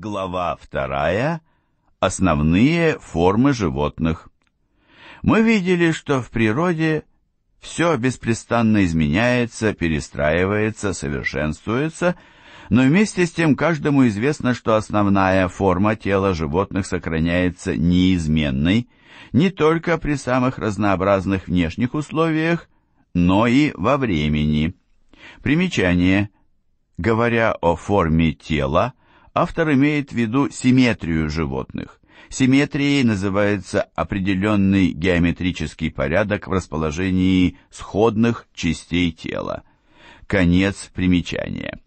Глава вторая. Основные формы животных. Мы видели, что в природе все беспрестанно изменяется, перестраивается, совершенствуется, но вместе с тем каждому известно, что основная форма тела животных сохраняется неизменной не только при самых разнообразных внешних условиях, но и во времени. Примечание. Говоря о форме тела, Автор имеет в виду симметрию животных. Симметрией называется определенный геометрический порядок в расположении сходных частей тела. Конец примечания.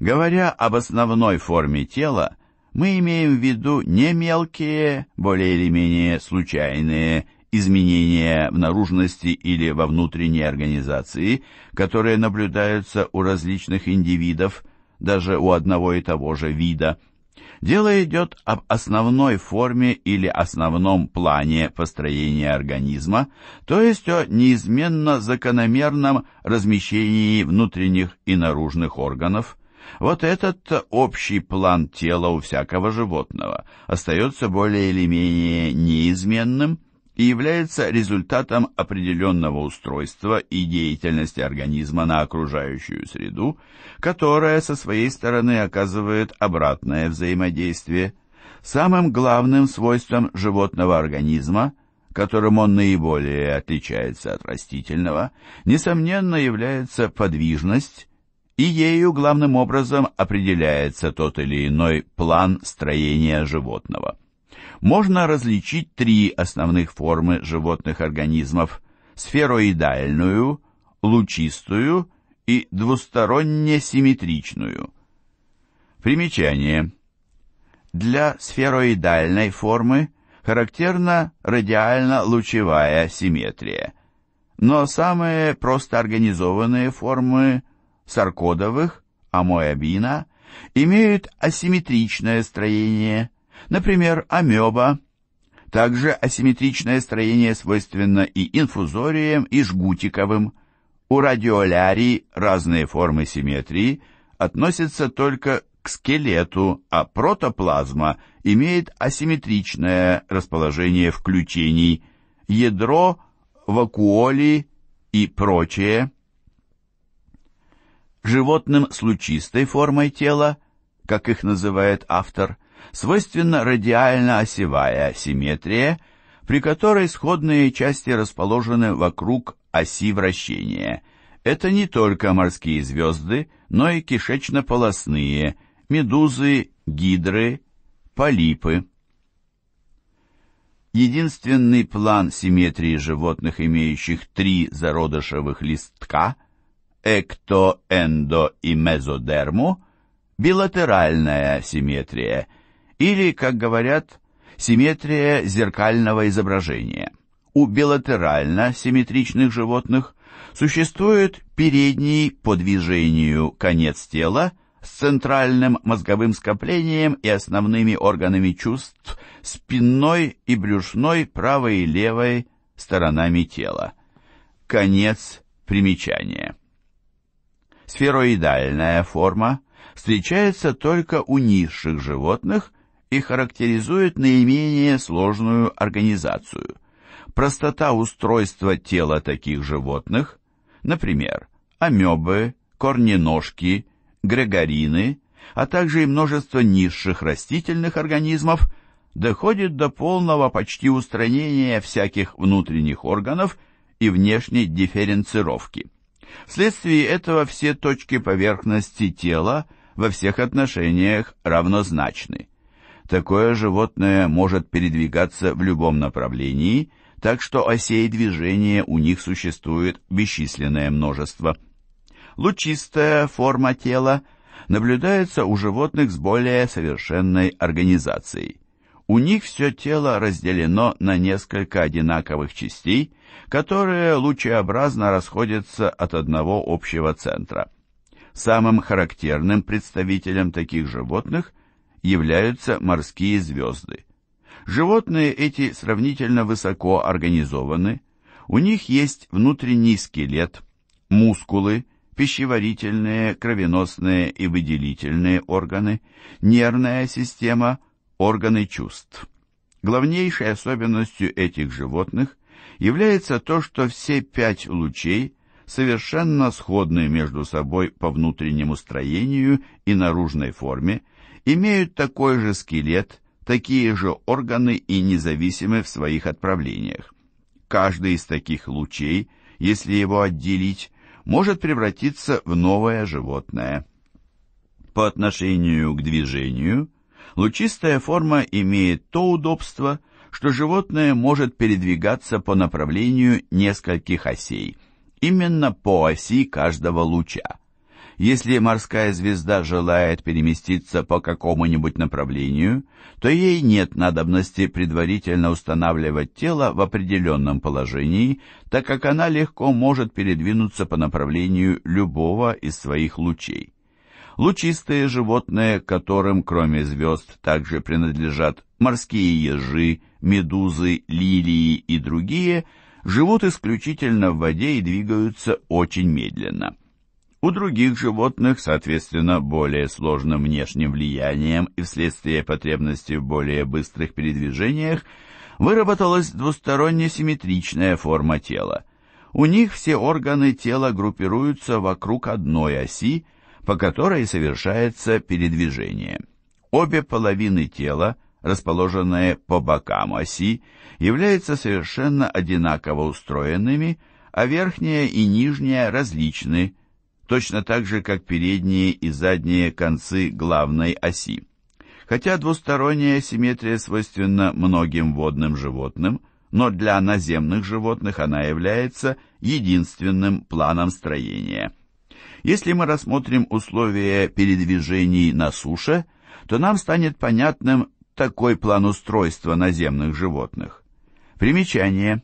Говоря об основной форме тела, мы имеем в виду не мелкие, более или менее случайные изменения в наружности или во внутренней организации, которые наблюдаются у различных индивидов, даже у одного и того же вида. Дело идет об основной форме или основном плане построения организма, то есть о неизменно закономерном размещении внутренних и наружных органов. Вот этот общий план тела у всякого животного остается более или менее неизменным – и является результатом определенного устройства и деятельности организма на окружающую среду, которая со своей стороны оказывает обратное взаимодействие. Самым главным свойством животного организма, которым он наиболее отличается от растительного, несомненно является подвижность, и ею главным образом определяется тот или иной план строения животного можно различить три основных формы животных организмов – сфероидальную, лучистую и двусторонне-симметричную. Примечание. Для сфероидальной формы характерна радиально-лучевая симметрия, но самые просто организованные формы саркодовых, амоэбина, имеют асимметричное строение – Например, амеба, также асимметричное строение свойственно и инфузориям, и жгутиковым. У радиолярий разные формы симметрии относятся только к скелету, а протоплазма имеет асимметричное расположение включений, ядро, вакуоли и прочее. Животным с лучистой формой тела, как их называет автор, свойственна радиально-осевая симметрия, при которой сходные части расположены вокруг оси вращения. Это не только морские звезды, но и кишечно-полосные, медузы, гидры, полипы. Единственный план симметрии животных, имеющих три зародышевых листка – экто, эндо и мезодерму – билатеральная симметрия – или, как говорят, симметрия зеркального изображения. У билатерально-симметричных животных существует передний по движению конец тела с центральным мозговым скоплением и основными органами чувств спинной и брюшной правой и левой сторонами тела. Конец примечания. Сфероидальная форма встречается только у низших животных – и характеризует наименее сложную организацию. Простота устройства тела таких животных, например, амебы, корненожки, грегорины, а также и множество низших растительных организмов, доходит до полного почти устранения всяких внутренних органов и внешней дифференцировки. Вследствие этого все точки поверхности тела во всех отношениях равнозначны. Такое животное может передвигаться в любом направлении, так что осей движения у них существует бесчисленное множество. Лучистая форма тела наблюдается у животных с более совершенной организацией. У них все тело разделено на несколько одинаковых частей, которые лучеобразно расходятся от одного общего центра. Самым характерным представителем таких животных являются морские звезды. Животные эти сравнительно высоко организованы, у них есть внутренний скелет, мускулы, пищеварительные, кровеносные и выделительные органы, нервная система, органы чувств. Главнейшей особенностью этих животных является то, что все пять лучей совершенно сходны между собой по внутреннему строению и наружной форме, имеют такой же скелет, такие же органы и независимы в своих отправлениях. Каждый из таких лучей, если его отделить, может превратиться в новое животное. По отношению к движению, лучистая форма имеет то удобство, что животное может передвигаться по направлению нескольких осей, именно по оси каждого луча. Если морская звезда желает переместиться по какому-нибудь направлению, то ей нет надобности предварительно устанавливать тело в определенном положении, так как она легко может передвинуться по направлению любого из своих лучей. Лучистые животные, которым кроме звезд также принадлежат морские ежи, медузы, лилии и другие, живут исключительно в воде и двигаются очень медленно. У других животных, соответственно, более сложным внешним влиянием и вследствие потребности в более быстрых передвижениях выработалась двусторонне симметричная форма тела. У них все органы тела группируются вокруг одной оси, по которой совершается передвижение. Обе половины тела, расположенные по бокам оси, являются совершенно одинаково устроенными, а верхняя и нижняя различны – точно так же, как передние и задние концы главной оси. Хотя двусторонняя симметрия свойственна многим водным животным, но для наземных животных она является единственным планом строения. Если мы рассмотрим условия передвижений на суше, то нам станет понятным такой план устройства наземных животных. Примечание.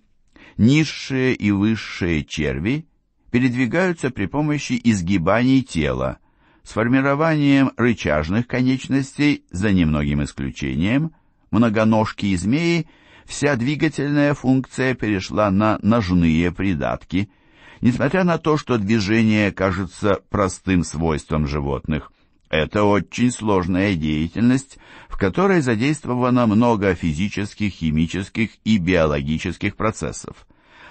Низшие и высшие черви передвигаются при помощи изгибаний тела, с формированием рычажных конечностей, за немногим исключением, многоножки и змеи, вся двигательная функция перешла на ножные придатки, несмотря на то, что движение кажется простым свойством животных. Это очень сложная деятельность, в которой задействовано много физических, химических и биологических процессов.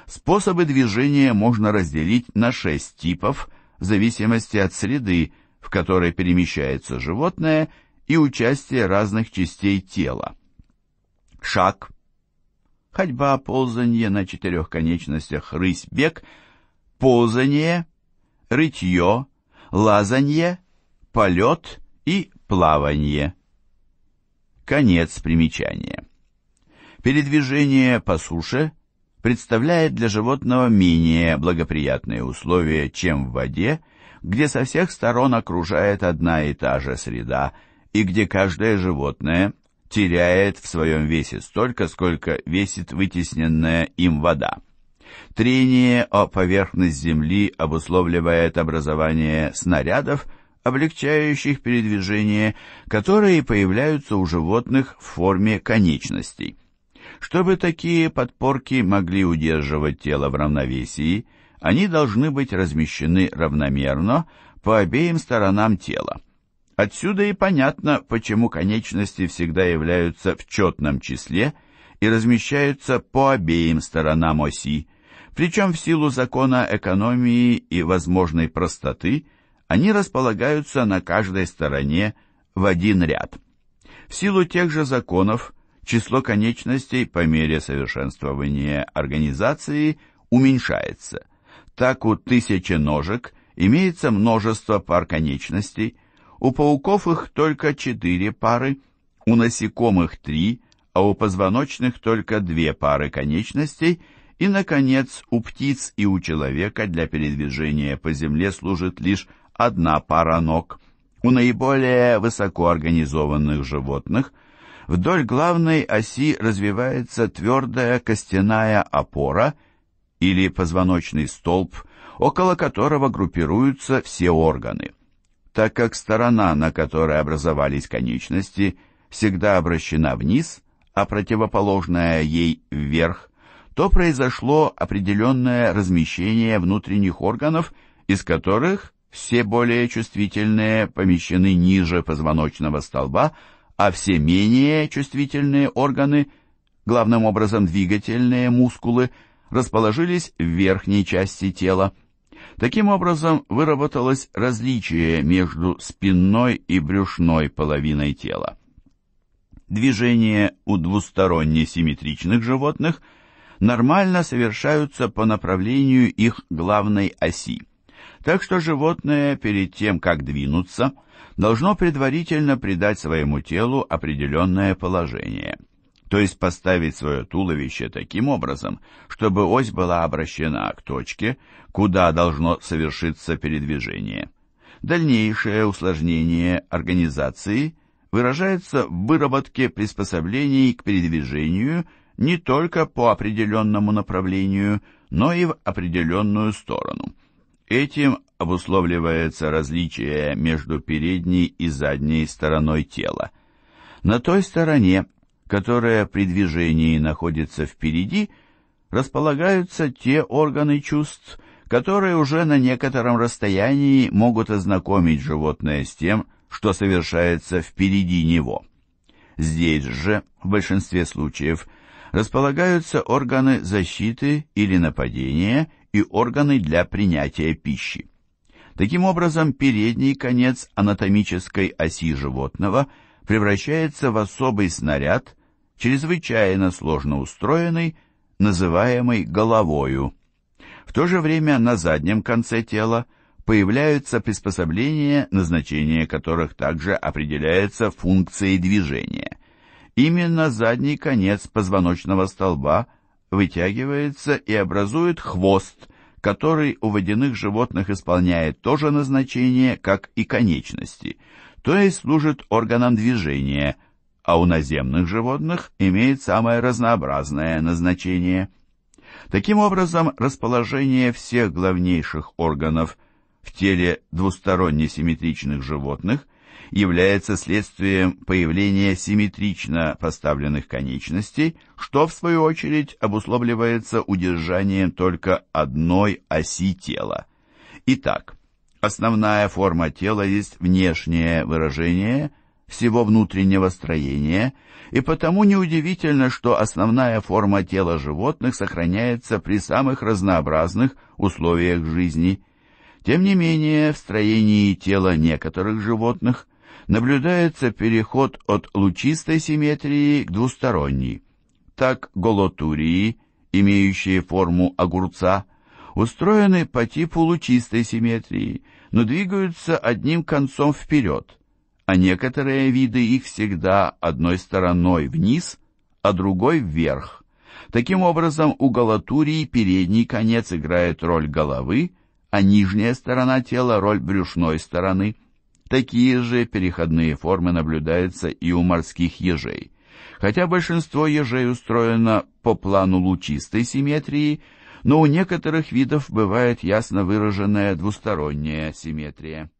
Способы движения можно разделить на шесть типов в зависимости от среды, в которой перемещается животное, и участия разных частей тела. Шаг, ходьба, ползание на четырех конечностях, рысь, бег, ползание, рытье, лазанье, полет и плавание. Конец примечания. Передвижение по суше представляет для животного менее благоприятные условия, чем в воде, где со всех сторон окружает одна и та же среда, и где каждое животное теряет в своем весе столько, сколько весит вытесненная им вода. Трение о поверхность Земли обусловливает образование снарядов, облегчающих передвижение, которые появляются у животных в форме конечностей. Чтобы такие подпорки могли удерживать тело в равновесии, они должны быть размещены равномерно по обеим сторонам тела. Отсюда и понятно, почему конечности всегда являются в четном числе и размещаются по обеим сторонам оси, причем в силу закона экономии и возможной простоты они располагаются на каждой стороне в один ряд. В силу тех же законов число конечностей по мере совершенствования организации уменьшается. Так у тысячи ножек имеется множество пар конечностей, у пауков их только четыре пары, у насекомых три, а у позвоночных только две пары конечностей, и, наконец, у птиц и у человека для передвижения по земле служит лишь одна пара ног. У наиболее высокоорганизованных животных – Вдоль главной оси развивается твердая костяная опора или позвоночный столб, около которого группируются все органы. Так как сторона, на которой образовались конечности, всегда обращена вниз, а противоположная ей вверх, то произошло определенное размещение внутренних органов, из которых все более чувствительные помещены ниже позвоночного столба, а все менее чувствительные органы, главным образом двигательные мускулы, расположились в верхней части тела. Таким образом, выработалось различие между спинной и брюшной половиной тела. Движения у двусторонне симметричных животных нормально совершаются по направлению их главной оси так что животное перед тем, как двинуться, должно предварительно придать своему телу определенное положение, то есть поставить свое туловище таким образом, чтобы ось была обращена к точке, куда должно совершиться передвижение. Дальнейшее усложнение организации выражается в выработке приспособлений к передвижению не только по определенному направлению, но и в определенную сторону – Этим обусловливается различие между передней и задней стороной тела. На той стороне, которая при движении находится впереди, располагаются те органы чувств, которые уже на некотором расстоянии могут ознакомить животное с тем, что совершается впереди него. Здесь же, в большинстве случаев, располагаются органы защиты или нападения и органы для принятия пищи. Таким образом, передний конец анатомической оси животного превращается в особый снаряд, чрезвычайно сложно устроенный, называемый головою. В то же время на заднем конце тела появляются приспособления, назначение которых также определяется функцией движения. Именно задний конец позвоночного столба вытягивается и образует хвост, который у водяных животных исполняет то же назначение, как и конечности, то есть служит органом движения, а у наземных животных имеет самое разнообразное назначение. Таким образом, расположение всех главнейших органов в теле двусторонне симметричных животных – является следствием появления симметрично поставленных конечностей, что, в свою очередь, обусловливается удержанием только одной оси тела. Итак, основная форма тела есть внешнее выражение всего внутреннего строения, и потому неудивительно, что основная форма тела животных сохраняется при самых разнообразных условиях жизни – тем не менее, в строении тела некоторых животных наблюдается переход от лучистой симметрии к двусторонней. Так голотурии, имеющие форму огурца, устроены по типу лучистой симметрии, но двигаются одним концом вперед, а некоторые виды их всегда одной стороной вниз, а другой вверх. Таким образом, у галатурии передний конец играет роль головы, а нижняя сторона тела – роль брюшной стороны – Такие же переходные формы наблюдаются и у морских ежей. Хотя большинство ежей устроено по плану лучистой симметрии, но у некоторых видов бывает ясно выраженная двусторонняя симметрия.